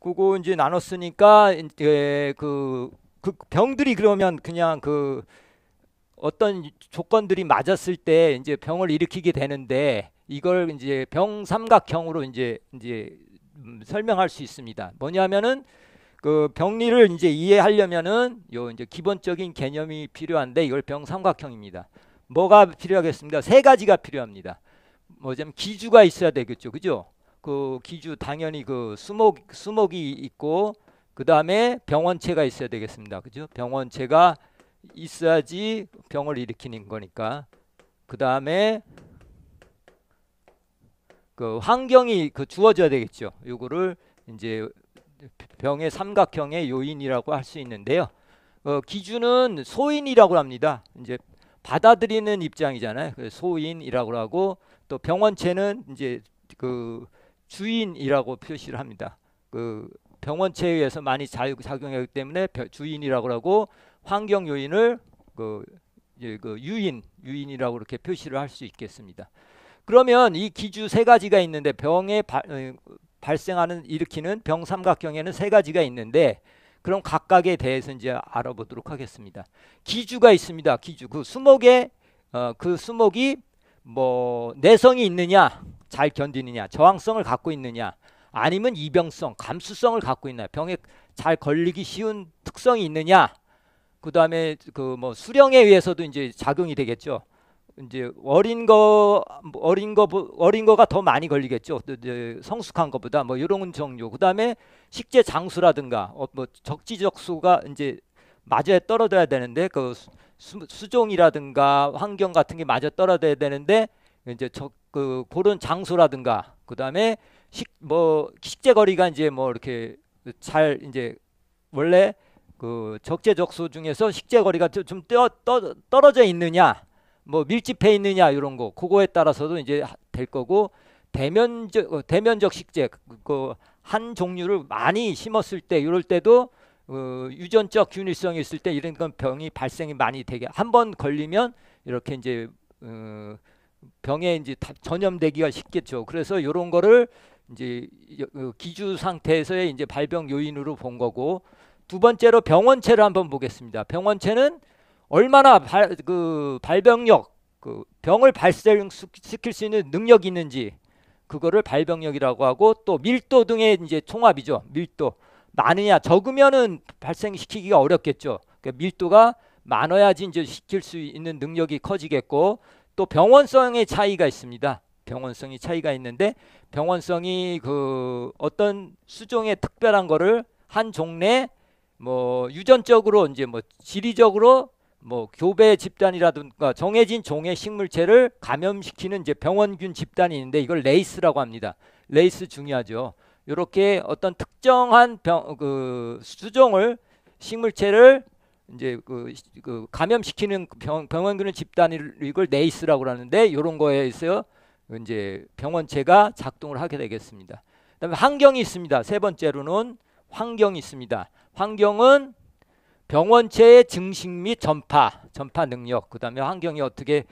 그거 이제 나눴으니까 예, 그, 그 병들이 그러면 그냥 그 어떤 조건들이 맞았을 때 이제 병을 일으키게 되는데 이걸 이제 병 삼각형으로 이제 이제 음, 설명할 수 있습니다. 뭐냐면은 그 병리를 이제 이해하려면은 요 이제 기본적인 개념이 필요한데 이걸 병 삼각형입니다. 뭐가 필요하겠습니까? 세 가지가 필요합니다. 뭐냐면 기주가 있어야 되겠죠. 그죠? 그 기주 당연히 그 수목 수목이 있고 그 다음에 병원체가 있어야 되겠습니다. 그죠? 병원체가 있어야지 병을 일으키는 거니까 그 다음에 그 환경이 그 주어져야 되겠죠. 요거를 이제 병의 삼각형의 요인이라고 할 수 있는데요. 어, 기준은 소인이라고 합니다. 이제 받아들이는 입장이잖아요. 그 소인이라고 하고 또 병원체는 이제 그 주인이라고 표시를 합니다. 그 병원체에 의해서 많이 작용하기 때문에 주인이라고 하고 환경 요인을 그, 그 유인 유인이라고 이렇게 표시를 할 수 있겠습니다. 그러면 이 기주 세 가지가 있는데 병에 바, 어, 발생하는 일으키는 병 삼각형에는 세 가지가 있는데 그럼 각각에 대해서 이제 알아보도록 하겠습니다. 기주가 있습니다. 기주 그 수목에 어, 그 수목이 뭐 내성이 있느냐 잘 견디느냐, 저항성을 갖고 있느냐, 아니면 이병성, 감수성을 갖고 있느냐, 병에 잘 걸리기 쉬운 특성이 있느냐, 그 다음에 그 뭐 수령에 의해서도 이제 작용이 되겠죠. 이제 어린 거 어린 거 어린 거가 더 많이 걸리겠죠. 성숙한 것보다뭐 이런 종류. 그다음에 식재 장수라든가 어, 뭐 적지적수가 이제 맞아 떨어져야 되는데 그 수, 종이라든가 환경 같은 게 맞아 떨어져야 되는데 이제 적그 그런 장소라든가 그다음에 식 뭐 식재 거리가 이제 뭐 이렇게 잘 이제 원래 그 적재적소 중에서 식재 거리가 좀 떠, 떠, 떨어져 있느냐 뭐 밀집해 있느냐 이런 거 그거에 따라서도 이제 될 거고 대면적 어, 대면적 식재 그한 그 종류를 많이 심었을 때 이럴 때도 어, 유전적 균일성이 있을 때 이런 건 병이 발생이 많이 되게 한번 걸리면 이렇게 이제 어, 병에 이제 전염되기가 쉽겠죠. 그래서 이런 거를 이제 그 기주 상태에서의 이제 발병 요인으로 본 거고 두 번째로 병원체를 한번 보겠습니다. 병원체는 얼마나 발, 그 발병력 그 병을 발생시킬 수 있는 능력이 있는지 그거를 발병력이라고 하고 또 밀도 등의 이제 총합이죠. 밀도 많으냐 적으면은 발생시키기가 어렵겠죠. 그러니까 밀도가 많아야지 이제 시킬 수 있는 능력이 커지겠고 또 병원성의 차이가 있습니다. 병원성이 차이가 있는데 병원성이 그 어떤 수종의 특별한 거를 한 종래 뭐 유전적으로 이제 뭐 지리적으로 뭐 교배 집단이라든가 정해진 종의 식물체를 감염시키는 이제 병원균 집단이 있는데 이걸 레이스라고 합니다. 레이스 중요하죠. 이렇게 어떤 특정한 병, 그 수종을 식물체를 이제 그, 그 감염시키는 그 병, 병원균을 집단을 이걸 네이스라고 하는데 이런 거에 있어요. 이제 병원체가 작동을 하게 되겠습니다. 그다음에 환경이 있습니다. 세 번째로는 환경이 있습니다. 환경은 병원체의 증식 및 전파, 전파 능력. 그다음에 환경이 어떻게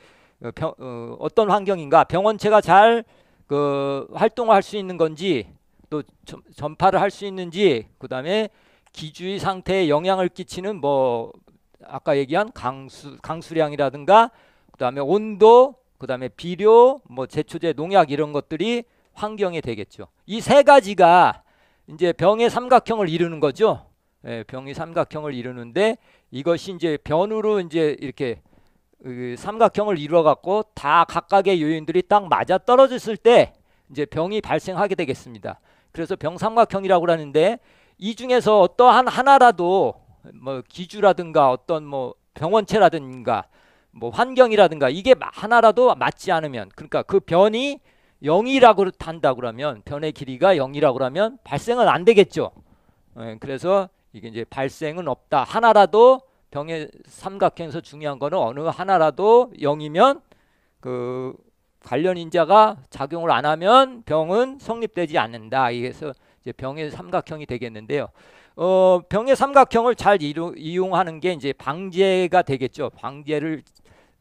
어, 병, 어, 어떤 환경인가? 병원체가 잘 그 활동할 을수 있는 건지 또 전파를 할 수 있는지 그다음에 기주의 상태에 영향을 끼치는 뭐 아까 얘기한 강수 강수량이라든가 그다음에 온도 그다음에 비료 뭐 제초제 농약 이런 것들이 환경에 되겠죠. 이 세 가지가 이제 병의 삼각형을 이루는 거죠. 예, 병이 삼각형을 이루는데 이것이 이제 변으로 이제 이렇게 그 삼각형을 이루어 갖고 다 각각의 요인들이 딱 맞아 떨어졌을 때 이제 병이 발생하게 되겠습니다. 그래서 병 삼각형이라고 하는데 이 중에서 어떠한 하나라도 뭐 기주라든가 어떤 뭐 병원체라든가 뭐 환경이라든가 이게 하나라도 맞지 않으면 그러니까 그 변이 0이라고 한다 그러면 변의 길이가 0이라고 그러면 발생은 안 되겠죠. 예, 그래서 이게 이제 발생은 없다. 하나라도 병의 삼각형에서 중요한 거는 어느 하나라도 0이면그 관련 인자가 작용을 안 하면 병은 성립되지 않는다. 그래서 이제 병의 삼각형이 되겠는데요. 어, 병의 삼각형을 잘 이루, 이용하는 게 이제 방제가 되겠죠. 방제를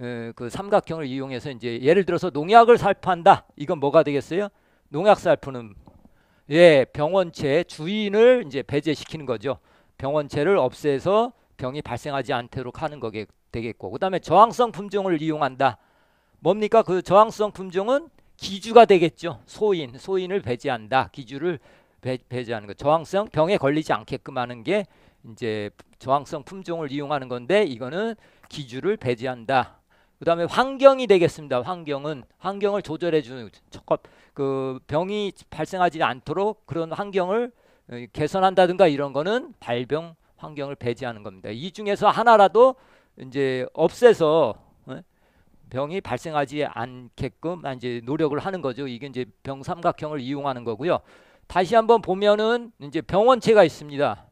에, 어, 그 삼각형을 이용해서 이제 예를 들어서 농약을 살포한다. 이건 뭐가 되겠어요? 농약 살포는 예, 병원체 주인을 이제 배제시키는 거죠. 병원체를 없애서 병이 발생하지 않도록 하는 거게 되겠고 그다음에 저항성 품종을 이용한다. 뭡니까? 그 저항성 품종은 기주가 되겠죠. 소인, 소인을 배제한다. 기주를 배, 제하는거 저항성 병에 걸리지 않게끔 하는 게 이제 저항성 품종을 이용하는 건데 이거는 기주를 배제한다. 그다음에 환경이 되겠습니다. 환경은 환경을 조절해 주는 그 병이 발생하지 않도록 그런 환경을 어, 개선한다든가 이런 거는 발병 환경을 배제하는 겁니다. 이 중에서 하나라도 이제 없애서 어, 병이 발생하지 않게끔 이제 노력을 하는 거죠. 이게 이제 병 삼각형을 이용하는 거고요. 다시 한번 보면은 이제 병원체가 있습니다.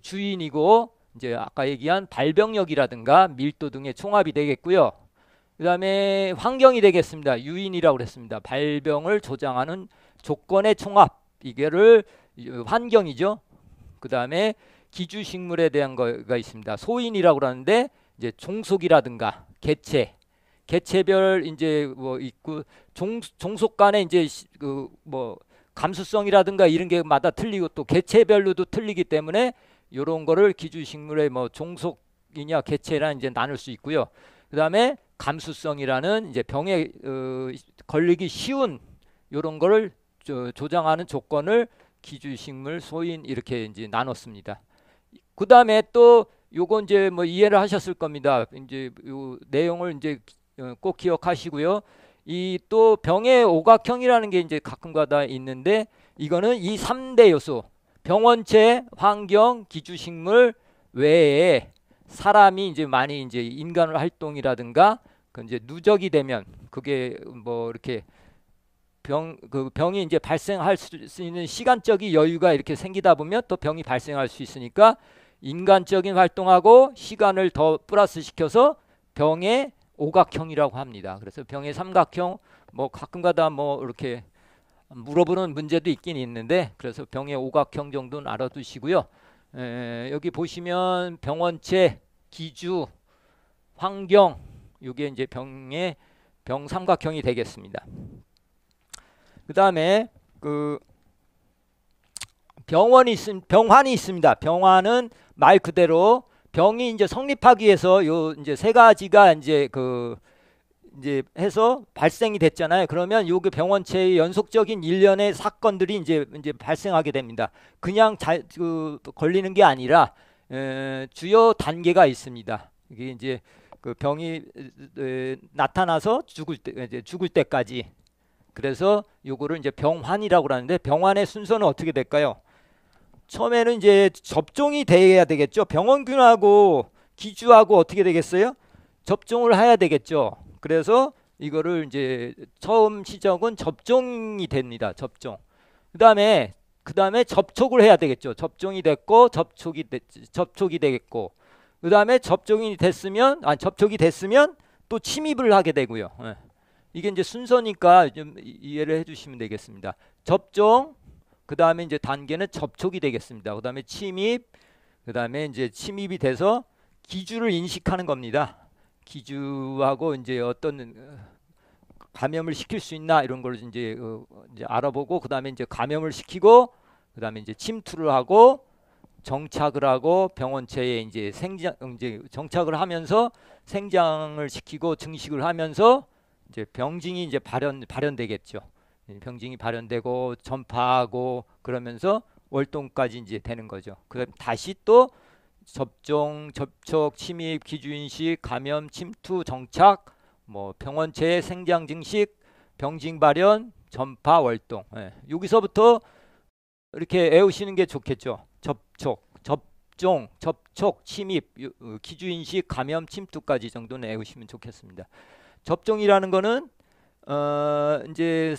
주인이고 이제 아까 얘기한 발병력이라든가 밀도 등의 총합이 되겠고요. 그 다음에 환경이 되겠습니다. 유인이라고 그랬습니다. 발병을 조장하는 조건의 총합 이게를 환경이죠. 그 다음에 기주식물에 대한 거가 있습니다. 소인이라고 그러는데 이제 종속이라든가 개체 개체별 이제 뭐 있고 종, 종속 간에 이제 그뭐 감수성이라든가 이런 게마다 틀리고 또 개체별로도 틀리기 때문에 이런 거를 기준식물의뭐 종속이냐 개체라 이제 나눌 수 있고요. 그다음에 감수성이라는 이제 병에 어, 걸리기 쉬운 이런 거를 조, 조장하는 조건을 기주식물 소인 이렇게 이제 나눴습니다. 그 다음에 또 요거 이제 뭐 이해를 하셨을 겁니다. 이제 요 내용을 이제 어, 꼭 기억하시고요. 이또 병의 오각형이라는 게 이제 가끔가다 있는데 이거는 이 3대 요소 병원체, 환경, 기주식물 외에 사람이 이제 많이 이제 인간 활동이라든가 그 이제 누적이 되면 그게 뭐 이렇게 병 그 병이 이제 발생할 수 있는 시간적인 여유가 이렇게 생기다 보면 또 병이 발생할 수 있으니까 인간적인 활동하고 시간을 더 플러스 시켜서 병의 오각형이라고 합니다. 그래서 병의 삼각형 뭐 가끔가다 뭐 이렇게 물어보는 문제도 있긴 있는데 그래서 병의 오각형 정도는 알아두시고요. 에, 여기 보시면 병원체, 기주, 환경 이게 이제 병의 병 삼각형이 되겠습니다. 그다음에 그 병원이 있음 병환이 있습니다. 병환은 말 그대로 병이 이제 성립하기 위해서 요 이제 세 가지가 이제 그 이제 해서 발생이 됐잖아요. 그러면 요게 그 병원체의 연속적인 일련의 사건들이 이제 이제 발생하게 됩니다. 그냥 잘 그 걸리는 게 아니라 에, 주요 단계가 있습니다. 이게 이제 그 병이 에, 나타나서 죽을 때 이제 죽을 때까지. 그래서 요거를 이제 병환이라고 하는데 병환의 순서는 어떻게 될까요? 처음에는 이제 접종이 돼야 되겠죠. 병원균하고 기주하고 어떻게 되겠어요? 접종을 해야 되겠죠. 그래서 이거를 이제 처음 시적은 접종이 됩니다. 접종. 그다음에 그다음에 접촉을 해야 되겠죠. 접종이 됐고 접촉이 되, 접촉이 되겠고 그다음에 접종이 됐으면 아 접촉이 됐으면 또 침입을 하게 되고요. 예. 이게 이제 순서니까 좀 이해를 해주시면 되겠습니다. 접종, 그 다음에 이제 단계는 접촉이 되겠습니다. 그 다음에 침입, 그 다음에 이제 침입이 돼서 기주를 인식하는 겁니다. 기주하고 이제 어떤 어, 감염을 시킬 수 있나 이런 걸 이제, 어, 이제 알아보고 그 다음에 이제 감염을 시키고 그 다음에 이제 침투를 하고 정착을 하고 병원체에 이제 생장 어, 이제 정착을 하면서 생장을 시키고 증식을 하면서 이제 병증이 이제 발현 발현되겠죠. 예, 병증이 발현되고 전파하고 그러면서 월동까지 이제 되는 거죠. 그다음 다시 또 접종, 접촉, 침입, 기준인식 감염, 침투, 정착, 뭐병원체 생장 증식, 병증 발현, 전파, 월동. 예. 여기서부터 이렇게 애우시는 게 좋겠죠. 접촉, 접종, 접촉, 침입, 어, 기주인식, 감염, 침투까지 정도는 애우시면 좋겠습니다. 접종이라는 거는 어 이제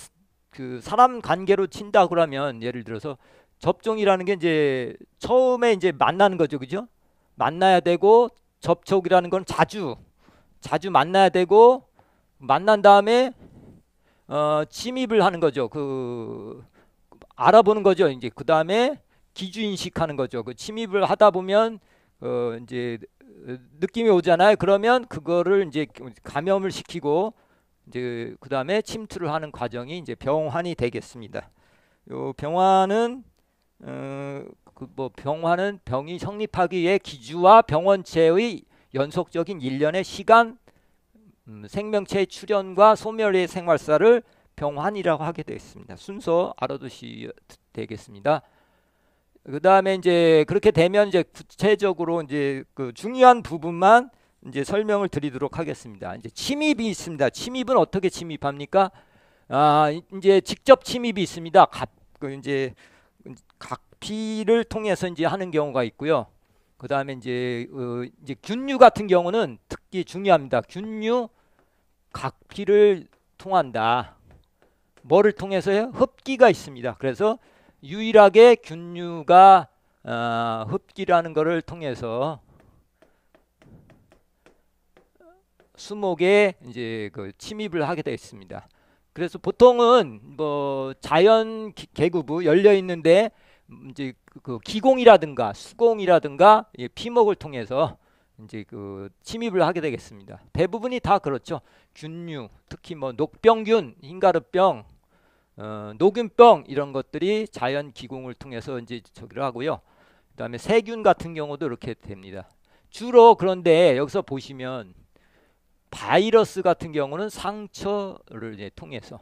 그 사람 관계로 친다 그러면 예를 들어서 접종이라는 게 이제 처음에 이제 만나는 거죠. 그죠? 만나야 되고 접촉이라는 건 자주 자주 만나야 되고 만난 다음에 어 침입을 하는 거죠. 그 알아보는 거죠. 이제 그다음에 기준식하는 거죠. 그 침입을 하다 보면 어 이제 느낌이 오잖아요. 그러면 그거를 이제 감염을 시키고 이제 그 다음에 침투를 하는 과정이 이제 병환이 되겠습니다. 요 병환은 어, 그뭐 병환은 병이 성립하기 위해 기주와 병원체의 연속적인 일련의 시간, 음, 생명체의 출현과 소멸의 생활사를 병환이라고 하게 되겠습니다. 순서 알아두시 되겠습니다. 그 다음에 이제 그렇게 되면 이제 구체적으로 이제 그 중요한 부분만 이제 설명을 드리도록 하겠습니다. 이제 침입이 있습니다. 침입은 어떻게 침입합니까? 아, 이제 직접 침입이 있습니다. 갑, 그 이제 각피를 통해서 이제 하는 경우가 있고요. 그 다음에 이제, 어, 이제 균류 같은 경우는 특히 중요합니다. 균류 각피를 통한다. 뭐를 통해서요? 흡기가 있습니다. 그래서 유일하게 균류가 어, 아, 흡기라는 것을 통해서 수목에 이제 그 침입을 하게 되어 있습니다. 그래서 보통은 뭐 자연 기, 계구부 열려 있는데 이제 그, 그 기공이라든가 수공이라든가 피목을 통해서 이제 그 침입을 하게 되겠습니다. 대부분이 다 그렇죠. 균류, 특히 뭐 녹병균, 흰가루병, 어, 녹균병 이런 것들이 자연 기공을 통해서 이제 저기를 하고요. 그다음에 세균 같은 경우도 이렇게 됩니다. 주로 그런데 여기서 보시면 바이러스 같은 경우는 상처를 이제 통해서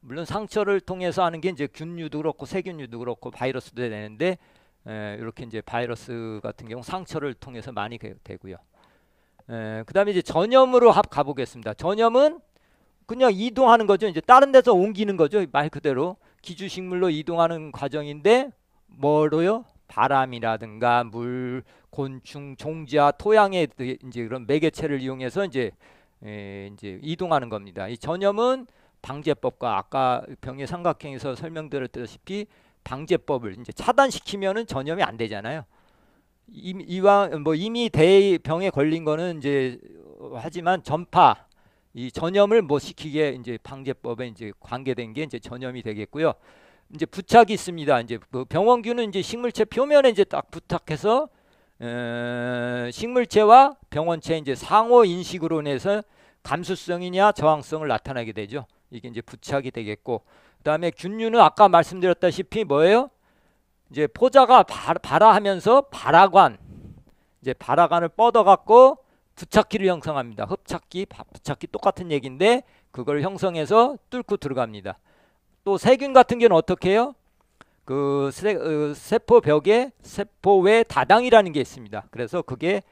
물론 상처를 통해서 하는 게 이제 균류도 그렇고 세균류도 그렇고 바이러스도 되는데 에, 이렇게 이제 바이러스 같은 경우 상처를 통해서 많이 되고요. 에, 그다음에 이제 전염으로 합 가보겠습니다. 전염은 그냥 이동하는 거죠. 이제 다른 데서 옮기는 거죠. 말 그대로 기주식물로 이동하는 과정인데 뭐로요? 바람이라든가 물, 곤충, 종지와 토양의 이제 그런 매개체를 이용해서 이제 에, 이제 이동하는 겁니다. 이 전염은 방제법과 아까 병의 삼각형에서 설명드렸다시피 방제법을 이제 차단시키면은 전염이 안 되잖아요. 이왕뭐 이미 뭐 대병에 걸린 거는 이제 어, 하지만 전파 이 전염을 못 뭐 시키게 이제 방제법에 이제 관계된 게 이제 전염이 되겠고요. 이제 부착이 있습니다. 이제 그 병원균은 이제 식물체 표면에 이제 딱 부탁해서 식물체와 병원체 이제 상호 인식으로 인해서 감수성이냐 저항성을 나타내게 되죠. 이게 이제 부착이 되겠고 그다음에 균류는 아까 말씀드렸다시피 뭐예요? 이제 포자가 발, 발하면서 발화관 이제 발화관을 뻗어 갖고 부착기를 형성합니다. 흡착기, 부착기 똑같은 얘기인데 그걸 형성해서 뚫고 들어갑니다. 또 세균 같은 경우는 어떻게 해요? 그 세, 어, 포 벽에 세포 외 다당이라는 게 있습니다. 그래서 그게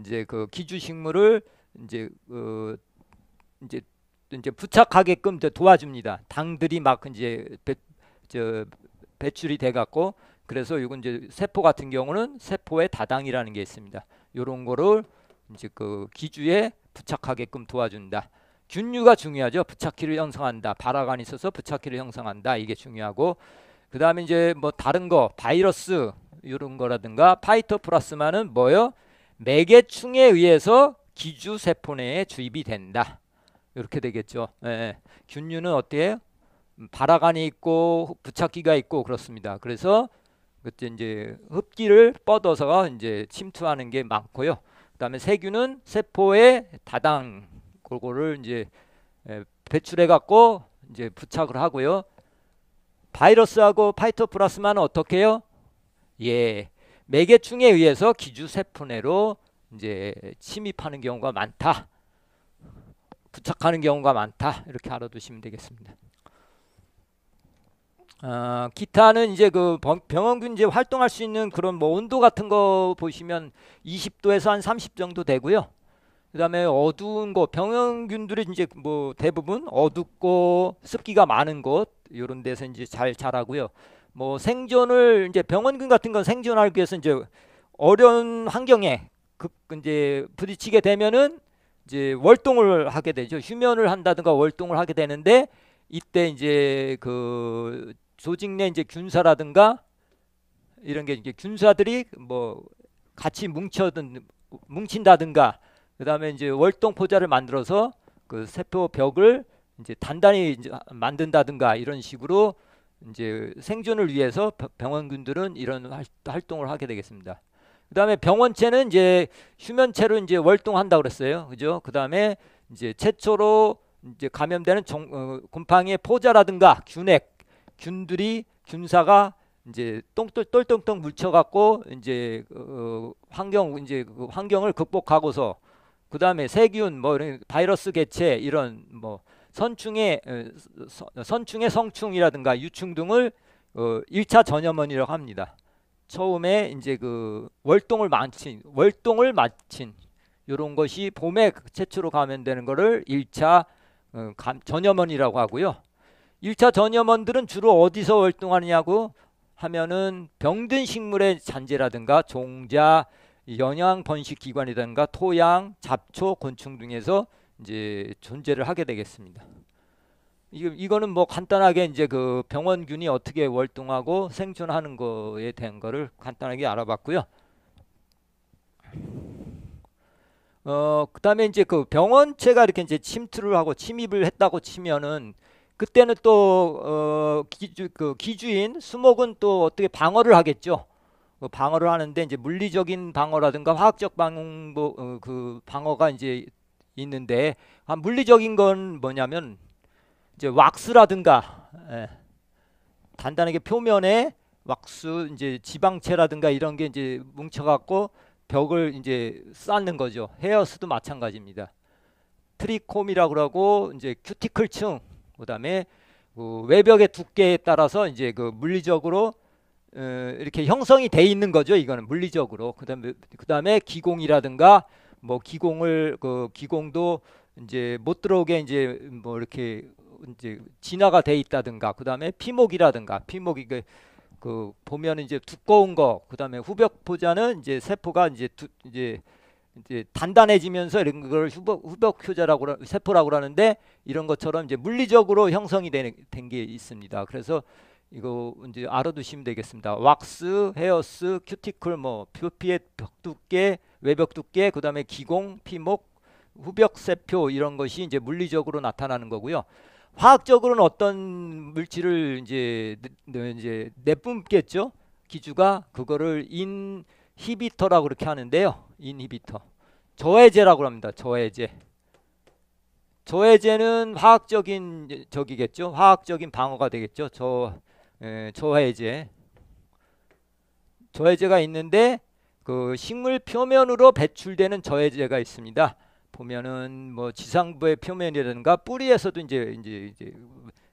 이제 그 기주 식물을 이제 그 이제 이제 부착하게끔 도와줍니다. 당들이 막 이제 배, 저 배출이 돼 갖고 그래서 이건 이제 세포 같은 경우는 세포의 다당이라는 게 있습니다. 요런 거를 이제 그 기주에 부착하게끔 도와준다. 균류가 중요하죠. 부착기를 형성한다. 발화관이 있어서 부착기를 형성한다. 이게 중요하고 그 다음에 이제 뭐 다른 거 바이러스 이런 거라든가 파이토플라스마는 뭐요? 매개충에 의해서 기주 세포 내에 주입이 된다. 이렇게 되겠죠. 예. 예. 균류는 어때요? 발화관이 있고 부착기가 있고 그렇습니다. 그래서 그때 이제 흡기를 뻗어서 이제 침투하는 게 많고요. 그다음에 세균은 세포의 다당 그거를 이제 예, 배출해 갖고 이제 부착을 하고요. 바이러스하고 파이토플라스마는 어떻게 해요? 예. 매개충에 의해서 기주세포내로 이제 침입하는 경우가 많다. 부착하는 경우가 많다. 이렇게 알아두시면 되겠습니다. 어, 기타는 이제 그 병원균 이제 활동할 수 있는 그런 뭐 온도 같은 거 보시면 20도에서 한 30 정도 되고요. 그다음에 어두운 곳 병원균들이 이제 뭐 대부분 어둡고 습기가 많은 곳요런 데서 이제 잘 자라고요. 뭐 생존을 이제 병원균 같은 건 생존하기 위해서 이제 어려운 환경에 그 이제 부딪히게 되면은 이제 월동을 하게 되죠. 휴면을 한다든가 월동을 하게 되는데 이때 이제 그 조직 내 이제 균사라든가 이런 게 이제 균사들이 뭐 같이 뭉쳐든 뭉친다든가 그다음에 이제 월동 포자를 만들어서 그 세포 벽을 이제 단단히 이제 만든다든가 이런 식으로 이제 생존을 위해서 병원균들은 이런 활동을 하게 되겠습니다. 그다음에 병원체는 이제 휴면체로 이제 월동한다 그랬어요. 그죠? 그다음에 이제 최초로 이제 감염되는 종, 어, 곰팡이의 포자라든가 균액 균들이 균사가 이제 똥똘똘똥 똥 뭉쳐갖고 이제 어, 환경 이제 그 환경을 극복하고서 그 다음에 세균, 뭐 이런 바이러스 개체 이런 뭐 선충의 어, 어, 선충의 성충이라든가 유충 등을 어, 1차 전염원이라고 합니다. 처음에 이제 그 월동을 마친 월동을 마친 이런 것이 봄에 최초로 감염되는 것을 1차 어, 감, 전염원이라고 하고요. 1차 전염원들은 주로 어디서 월동하느냐고 하면은 병든 식물의 잔재라든가 종자 영양 번식 기관이라든가 토양, 잡초, 곤충 등에서 이제 존재를 하게 되겠습니다. 이거 이거는 뭐 간단하게 이제 그 병원균이 어떻게 월동하고 생존하는 거에 대한 거를 간단하게 알아봤고요. 어, 그다음에 이제 그 병원체가 이렇게 이제 침투를 하고 침입을 했다고 치면은 그때는 또 어, 기주 그 기주인 수목은 또 어떻게 방어를 하겠죠. 뭐 방어를 하는데 이제 물리적인 방어라든가 화학적 방어 어, 그 방어가 이제 있는데 아, 물리적인 건 뭐냐면 이제 왁스라든가 예. 단단하게 표면에 왁스 이제 지방체라든가 이런 게 이제 뭉쳐갖고 벽을 이제 쌓는 거죠. 헤어스도 마찬가지입니다. 트리콤이라고 그러고 이제 큐티클층 그다음에 그 외벽의 두께에 따라서 이제 그 물리적으로 어, 이렇게 형성이 돼 있는 거죠. 이거는 물리적으로. 그다음에 그다음에 기공이라든가 뭐 기공을 그 기공도 이제 못 들어오게 이제 뭐 이렇게 이제 진화가 돼 있다든가 그다음에 피목이라든가 피목이 그, 그 보면 이제 두꺼운 거 그다음에 후벽포자는 이제 세포가 이제 두, 이제 이제 단단해지면서 이런 걸 후벽, 후벽효자라고 세포라고 하는데 이런 것처럼 이제 물리적으로 형성이 된 게 있습니다. 그래서 이거 이제 알아두시면 되겠습니다. 왁스, 헤어스, 큐티클, 뭐 표피의 벽 두께, 외벽 두께, 그 다음에 기공, 피목, 후벽세표 이런 것이 이제 물리적으로 나타나는 거고요. 화학적으로는 어떤 물질을 이제 이제 내뿜겠죠. 기주가 그거를 인히비터라고 그렇게 하는데요. 인히비터. 저해제라고 합니다. 저해제. 저해제는 화학적인 적이겠죠. 화학적인 방어가 되겠죠. 저 에, 예, 저해제 저해제가 있는데 그 식물 표면으로 배출되는 저해제가 있습니다. 보면은 뭐 지상부의 표면이라든가 뿌리에서도 이제 이제 이제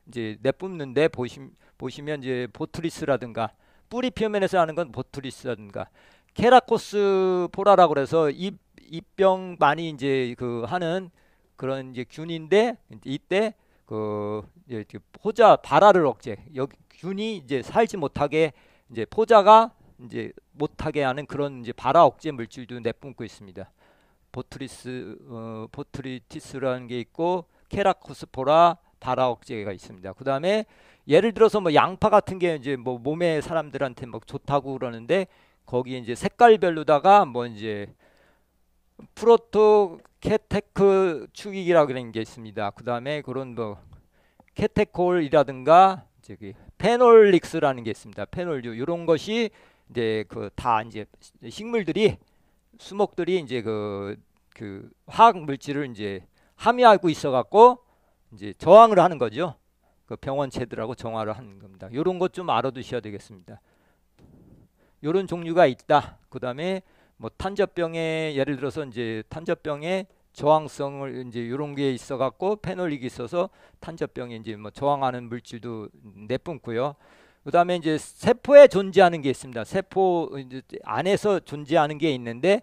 이제 내뿜는데 보시 보시면 이제 보트리스라든가 뿌리 표면에서 하는 건 보트리스라든가 케라코스 포라라고 그래서 입 입병 많이 이제 그 하는 그런 이제 균인데 이때 그 예, 포자 발화를 억제 여기 균이 이제 살지 못하게 이제 포자가 이제 못하게 하는 그런 이제 발화 억제 물질도 내뿜고 있습니다. 보트리스 어, 보트리티스라는 게 있고 케라코스포라 발화 억제가 있습니다. 그 다음에 예를 들어서 뭐 양파 같은 게 이제 뭐 몸에 사람들한테 막 뭐 좋다고 그러는데 거기 이제 색깔별로다가 뭐 이제 프로토 케테크 축익이라고 그런 게 있습니다. 그 다음에 그런 뭐 케테콜이라든가 저기 페놀릭스라는 게 있습니다. 페놀류 이런 것이 이제 그 다 이제 식물들이 수목들이 이제 그, 그 화학 물질을 이제 함유하고 있어 갖고 이제 저항을 하는 거죠. 그 병원체들하고 정화를 하는 겁니다. 이런 것 좀 알아두셔야 되겠습니다. 이런 종류가 있다. 그 다음에 뭐 탄저병에 예를 들어서 이제 탄저병에 저항성을 이제 이런 게 있어 갖고 페놀릭이 있어서 탄저병에 이제 뭐 저항하는 물질도 내뿜고요. 그다음에 이제 세포에 존재하는 게 있습니다. 세포 이제 안에서 존재하는 게 있는데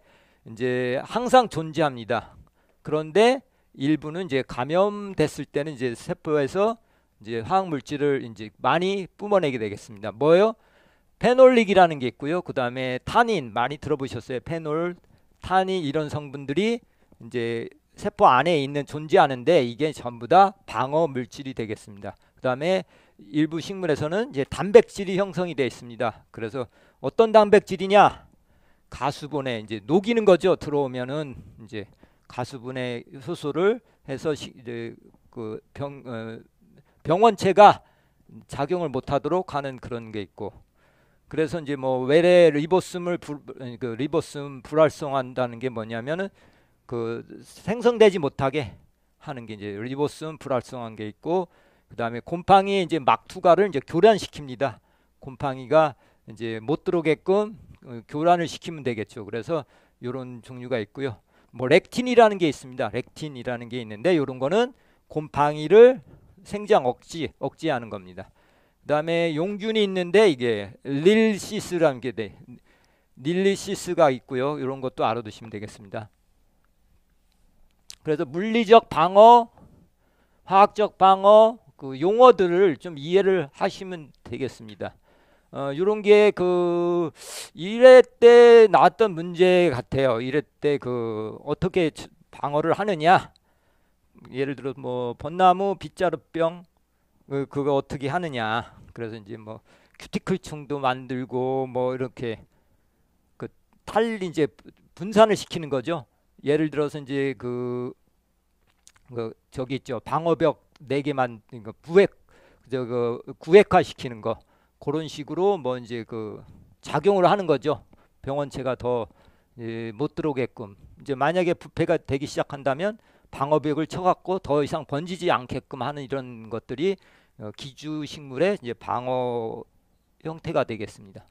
이제 항상 존재합니다. 그런데 일부는 이제 감염됐을 때는 이제 세포에서 이제 화학 물질을 이제 많이 뿜어내게 되겠습니다. 뭐요? 페놀릭이라는 게 있고요. 그 다음에 탄닌 많이 들어보셨어요. 페놀, 탄닌 이런 성분들이 이제 세포 안에 있는 존재하는데 이게 전부 다 방어 물질이 되겠습니다. 그 다음에 일부 식물에서는 이제 단백질이 형성이 되어 있습니다. 그래서 어떤 단백질이냐? 가수분에 이제 녹이는 거죠. 들어오면은 이제 가수분의 효소를 해서 시, 이제 그 병, 어, 병원체가 작용을 못하도록 하는 그런 게 있고 그래서 이제 뭐 외래 리보슴을 불, 그 리보슴 불활성한다는 게 뭐냐면은 그 생성되지 못하게 하는 게 이제 리보슴 불활성한 게 있고 그다음에 곰팡이 이제 막투가를 이제 교란시킵니다. 곰팡이가 이제 못 들어오게끔 그 교란을 시키면 되겠죠. 그래서 요런 종류가 있고요. 뭐 렉틴이라는 게 있습니다. 렉틴이라는 게 있는데 요런 거는 곰팡이를 생장 억지 억지하는 겁니다. 그다음에 용균이 있는데 이게 릴시스라는 게 네. 릴리시스가 있고요. 이런 것도 알아두시면 되겠습니다. 그래서 물리적 방어, 화학적 방어 그 용어들을 좀 이해를 하시면 되겠습니다. 어, 이런 게 그 이래 때 나왔던 문제 같아요. 이래 때그 어떻게 방어를 하느냐. 예를 들어 뭐 벚나무, 빗자루병, 그, 그거 어떻게 하느냐. 그래서 이제 뭐 큐티클층도 만들고 뭐 이렇게 그 탈 이제 분산을 시키는 거죠. 예를 들어서 이제 그, 그 저기 있죠 방어벽 네 개만 그니까 부액 저그 구획화 시키는 거 그런 식으로 뭐 이제 그 작용을 하는 거죠. 병원체가 더 못 들어오게끔 이제 만약에 부패가 되기 시작한다면 방어벽을 쳐갖고 더 이상 번지지 않게끔 하는 이런 것들이 어, 기주 식물의 이제 방어 형태가 되겠습니다.